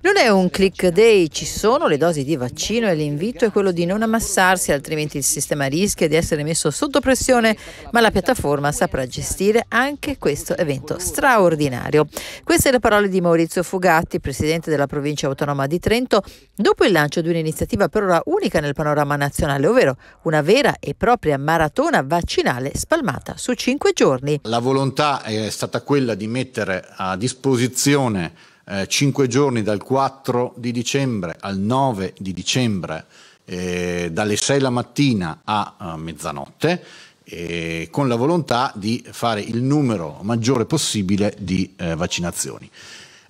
Non è un click day, ci sono le dosi di vaccino e l'invito è quello di non ammassarsi, altrimenti il sistema rischia di essere messo sotto pressione, ma la piattaforma saprà gestire anche questo evento straordinario. Queste le parole di Maurizio Fugatti, presidente della provincia autonoma di Trento, dopo il lancio di un'iniziativa per ora unica nel panorama nazionale, ovvero una vera e propria maratona vaccinale spalmata su cinque giorni. La volontà è stata quella di mettere a disposizione eh, 5 giorni dal 4 di dicembre al 9 di dicembre, eh, dalle 6 la mattina a, a eh, mezzanotte, eh, con la volontà di fare il numero maggiore possibile di eh, vaccinazioni.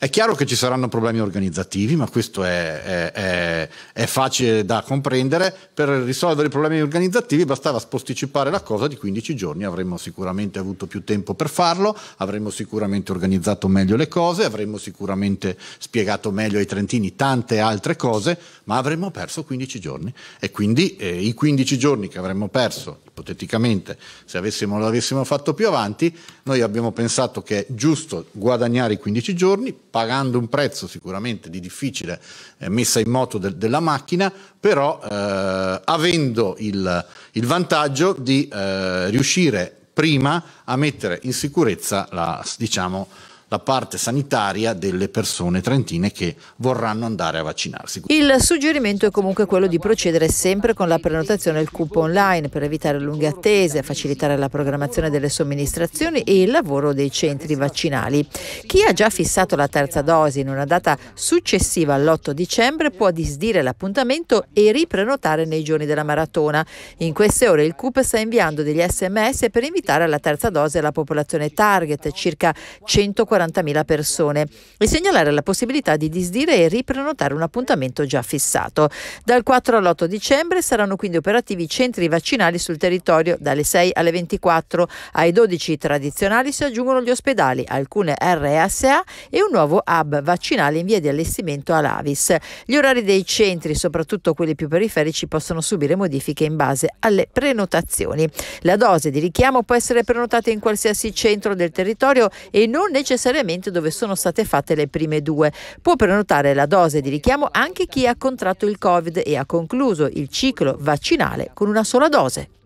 È chiaro che ci saranno problemi organizzativi, ma questo è, è, è, è, facile da comprendere. Per risolvere i problemi organizzativi bastava sposticipare la cosa di 15 giorni, avremmo sicuramente avuto più tempo per farlo, avremmo sicuramente organizzato meglio le cose, avremmo sicuramente spiegato meglio ai trentini tante altre cose, ma avremmo perso 15 giorni. E quindi eh, i 15 giorni che avremmo perso, ipoteticamente, se avessimo, l'avessimo fatto più avanti, noi abbiamo pensato che è giusto guadagnare i 15 giorni, pagando un prezzo sicuramente di difficile eh, messa in moto de della macchina, però eh, avendo il, il, vantaggio di eh, riuscire prima a mettere in sicurezza la, diciamo, la parte sanitaria delle persone trentine che vorranno andare a vaccinarsi. Il suggerimento è comunque quello di procedere sempre con la prenotazione del cupo online per evitare lunghe attese, facilitare la programmazione delle somministrazioni e il lavoro dei centri vaccinali. Chi ha già fissato la terza dose in una data successiva all'8 dicembre può disdire l'appuntamento e riprenotare nei giorni della maratona. In queste ore il CUP sta inviando degli sms per invitare alla terza dose la popolazione target, circa 140 40.000 persone e segnalare la possibilità di disdire e riprenotare un appuntamento già fissato. Dal 4 all'8 dicembre saranno quindi operativi centri vaccinali sul territorio dalle 6 alle 24. Ai 12 tradizionali si aggiungono gli ospedali, alcune RSA e un nuovo hub vaccinale in via di allestimento all'Avis. Gli orari dei centri, soprattutto quelli più periferici, possono subire modifiche in base alle prenotazioni. La dose di richiamo può essere prenotata in qualsiasi centro del territorio e non necessariamente commissariamento dove sono state fatte le prime due. Può prenotare la dose di richiamo anche chi ha contratto il Covid e ha concluso il ciclo vaccinale con una sola dose.